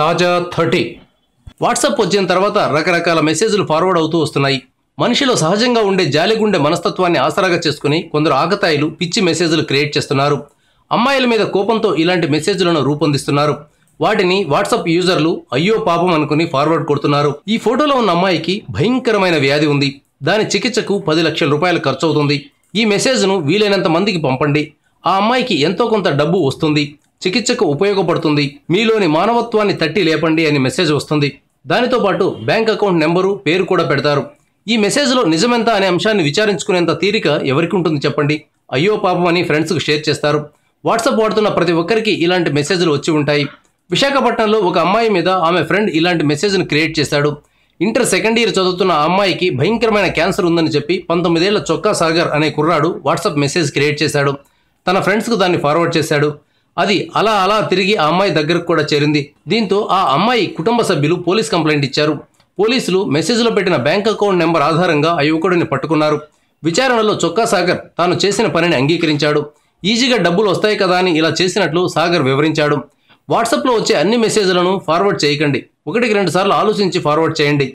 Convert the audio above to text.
తాజా thirty WhatsApp వచ్చిన తర్వాత రకరకాల మెసేజ్లు ఫార్వర్డ్ అవుతూ వస్తున్నాయి మనిషిలో సహజంగా ఉండే జాలిగుండె మనస్తత్వాన్ని ఆసరాగా చేసుకుని కొందరు ఆకతాయిలు పిచ్చి మెసేజ్లు క్రియేట్ చేస్తున్నారు అమ్మాయిల మీద కోపంతో ఇలాంటి మెసేజ్లను రూపొందిస్తున్నారు వాటిని వాట్సాప్ యూజర్లు అయ్యో పాపం అనుకుని ఫార్వర్డ్ కొడుతున్నారు ఈ ఫోటోలో ఉన్న అమ్మాయికి భయంకరమైన వ్యాధి ఉంది దాని చికిత్సకు పది లక్షల రూపాయలు ఖర్చవుతుంది ఈ మెసేజ్ను వీలైనంత మందికి పంపండి ఆ అమ్మాయికి ఎంతో కొంత డబ్బు వస్తుంది చికిత్సకు ఉపయోగపడుతుంది మీలోని మానవత్వాన్ని తట్టి లేపండి అని మెసేజ్ వస్తుంది దానితో పాటు బ్యాంక్ అకౌంట్ నెంబరు పేరు కూడా పెడతారు ఈ మెసేజ్లో నిజమెంత అనే అంశాన్ని విచారించుకునేంత తీరిక ఎవరికి ఉంటుంది చెప్పండి అయ్యో పాపం అని ఫ్రెండ్స్కు షేర్ చేస్తారు వాట్సాప్ వాడుతున్న ప్రతి ఒక్కరికి ఇలాంటి మెసేజ్లు వచ్చి ఉంటాయి విశాఖపట్నంలో ఒక అమ్మాయి మీద ఆమె ఫ్రెండ్ ఇలాంటి మెసేజ్ను క్రియేట్ చేశాడు ఇంటర్ సెకండ్ ఇయర్ చదువుతున్న అమ్మాయికి భయంకరమైన క్యాన్సర్ ఉందని చెప్పి పంతొమ్మిదేళ్ల చొక్కా సాగర్ అనే కుర్రాడు వాట్సాప్ మెసేజ్ క్రియేట్ చేశాడు తన ఫ్రెండ్స్కు దాన్ని ఫార్వర్డ్ చేశాడు అది అలా అలా తిరిగి ఆ అమ్మాయి దగ్గరకు కూడా చేరింది దీంతో ఆ అమ్మాయి కుటుంబ సభ్యులు పోలీస్ కంప్లైంట్ ఇచ్చారు పోలీసులు మెసేజ్లో పెట్టిన బ్యాంక్ అకౌంట్ నెంబర్ ఆధారంగా ఆ యువకుడిని పట్టుకున్నారు విచారణలో చొక్కా సాగర్ తాను చేసిన పనిని అంగీకరించాడు ఈజీగా డబ్బులు వస్తాయి కదా అని ఇలా చేసినట్లు సాగర్ వివరించాడు వాట్సాప్లో వచ్చే అన్ని మెసేజ్లను ఫార్వర్డ్ చేయకండి ఒకటికి రెండు సార్లు ఆలోచించి ఫార్వర్డ్ చేయండి